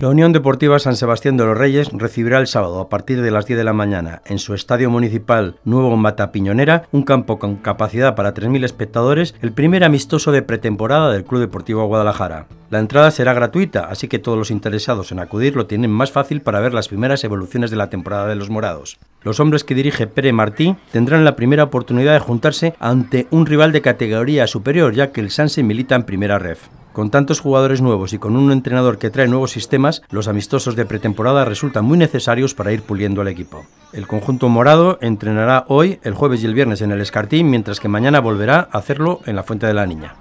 La Unión Deportiva San Sebastián de los Reyes recibirá el sábado a partir de las 10 de la mañana en su estadio municipal Nuevo Mata Piñonera, un campo con capacidad para 3.000 espectadores, el primer amistoso de pretemporada del Club Deportivo Guadalajara. La entrada será gratuita, así que todos los interesados en acudir lo tienen más fácil para ver las primeras evoluciones de la temporada de los morados. Los hombres que dirige Pere Martí tendrán la primera oportunidad de juntarse ante un rival de categoría superior, ya que el Sanse milita en primera ref. Con tantos jugadores nuevos y con un entrenador que trae nuevos sistemas, los amistosos de pretemporada resultan muy necesarios para ir puliendo al equipo. El conjunto morado entrenará hoy, el jueves y el viernes en el Escartín, mientras que mañana volverá a hacerlo en la Fuente de la Niña.